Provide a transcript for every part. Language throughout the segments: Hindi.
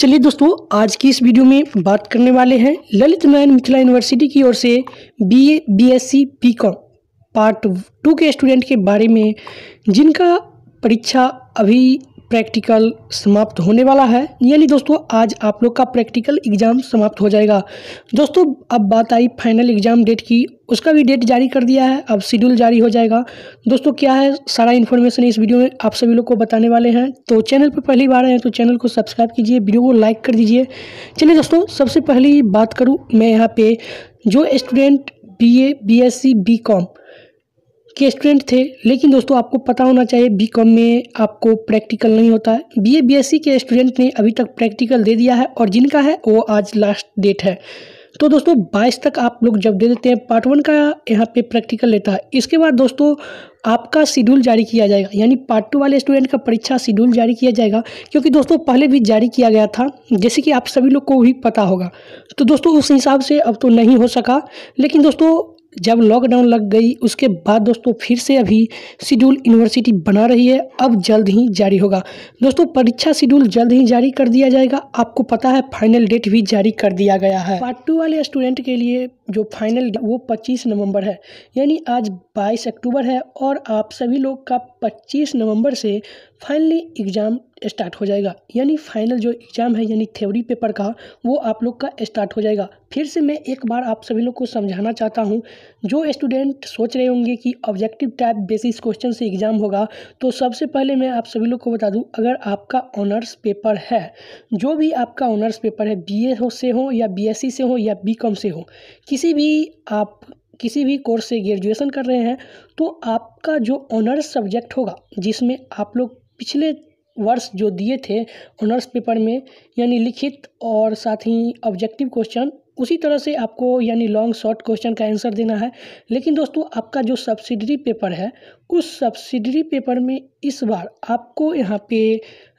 चलिए दोस्तों आज की इस वीडियो में बात करने वाले हैं ललित नारायण मिथिला यूनिवर्सिटी की ओर से B A B S C B com part two के स्टूडेंट के बारे में जिनका परीक्षा अभी प्रैक्टिकल समाप्त होने वाला है यानी दोस्तों आज आप लोग का प्रैक्टिकल एग्ज़ाम समाप्त हो जाएगा दोस्तों अब बात आई फाइनल एग्ज़ाम डेट की उसका भी डेट जारी कर दिया है अब शेड्यूल जारी हो जाएगा दोस्तों क्या है सारा इन्फॉर्मेशन इस वीडियो में आप सभी लोग को बताने वाले हैं तो चैनल पर पहली बार आए तो चैनल को सब्सक्राइब कीजिए वीडियो को लाइक कर दीजिए चलिए दोस्तों सबसे पहली बात करूँ मैं यहाँ पर जो student B A B S C B com के स्टूडेंट थे लेकिन दोस्तों आपको पता होना चाहिए बी कॉम में आपको प्रैक्टिकल नहीं होता है B A B S C के स्टूडेंट ने अभी तक प्रैक्टिकल दे दिया है और जिनका है वो आज लास्ट डेट है तो दोस्तों 22 तक आप लोग जब दे देते हैं पार्ट वन का यहाँ पे प्रैक्टिकल लेता है इसके बाद दोस्तों आपका शेड्यूल जारी किया जाएगा यानी पार्ट टू वाले स्टूडेंट का परीक्षा शेड्यूल जारी किया जाएगा क्योंकि दोस्तों पहले भी जारी किया गया था जैसे कि आप सभी लोग को भी पता होगा तो दोस्तों उस हिसाब से अब तो नहीं हो सका लेकिन दोस्तों जब लॉकडाउन लग गई उसके बाद दोस्तों फिर से अभी शेड्यूल यूनिवर्सिटी बना रही है अब जल्द ही जारी होगा दोस्तों परीक्षा शेड्यूल जल्द ही जारी कर दिया जाएगा आपको पता है फाइनल डेट भी जारी कर दिया गया है पार्ट टू वाले स्टूडेंट के लिए जो फाइनल वो 25 नवंबर है यानी आज 22 अक्टूबर है और आप सभी लोग का 25 नवंबर से फाइनली एग्ज़ाम स्टार्ट हो जाएगा यानी फाइनल जो एग्ज़ाम है यानी थ्योरी पेपर का वो आप लोग का स्टार्ट हो जाएगा फिर से मैं एक बार आप सभी लोग को समझाना चाहता हूँ जो स्टूडेंट सोच रहे होंगे कि ऑब्जेक्टिव टाइप बेसिस क्वेश्चन से एग्ज़ाम होगा तो सबसे पहले मैं आप सभी लोग को बता दूँ अगर आपका ऑनर्स पेपर है जो भी आपका ऑनर्स पेपर है बी हो से हो या बी से हो या बी से हो किसी भी आप किसी भी कोर्स से ग्रेजुएशन कर रहे हैं तो आपका जो ऑनर्स सब्जेक्ट होगा जिसमें आप लोग पिछले वर्ष जो दिए थे ऑनर्स पेपर में यानी लिखित और साथ ही ऑब्जेक्टिव क्वेश्चन उसी तरह से आपको यानी लॉन्ग शॉर्ट क्वेश्चन का आंसर देना है लेकिन दोस्तों आपका जो सब्सिडरी पेपर है उस सब्सिडरी पेपर में इस बार आपको यहाँ पे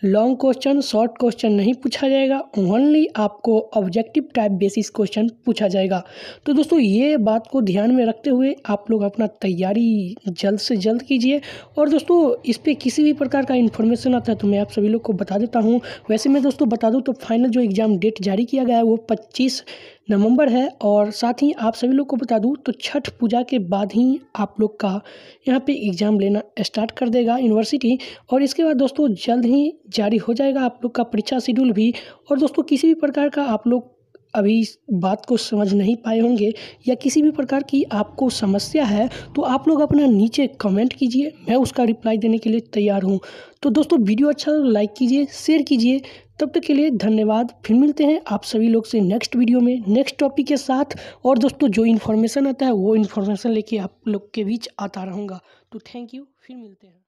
लॉन्ग क्वेश्चन शॉर्ट क्वेश्चन नहीं पूछा जाएगा ओनली आपको ऑब्जेक्टिव टाइप बेसिस क्वेश्चन पूछा जाएगा तो दोस्तों ये बात को ध्यान में रखते हुए आप लोग अपना तैयारी जल्द से जल्द कीजिए और दोस्तों इस पर किसी भी प्रकार का इन्फॉर्मेशन आता है तो मैं आप सभी लोग को बता देता हूँ वैसे मैं दोस्तों बता दूँ तो फाइनल जो एग्ज़ाम डेट जारी किया गया है वो पच्चीस नवंबर है और साथ ही आप सभी लोग को बता दूं तो छठ पूजा के बाद ही आप लोग का यहाँ पे एग्ज़ाम लेना स्टार्ट कर देगा यूनिवर्सिटी और इसके बाद दोस्तों जल्द ही जारी हो जाएगा आप लोग का परीक्षा शेड्यूल भी और दोस्तों किसी भी प्रकार का आप लोग अभी इस बात को समझ नहीं पाए होंगे या किसी भी प्रकार की आपको समस्या है तो आप लोग अपना नीचे कमेंट कीजिए मैं उसका रिप्लाई देने के लिए तैयार हूँ तो दोस्तों वीडियो अच्छा लाइक कीजिए शेयर कीजिए तब तक के लिए धन्यवाद फिर मिलते हैं आप सभी लोग से नेक्स्ट वीडियो में नेक्स्ट टॉपिक के साथ और दोस्तों जो इन्फॉर्मेशन आता है वो इन्फॉर्मेशन लेके आप लोग के बीच आता रहूँगा तो थैंक यू फिर मिलते हैं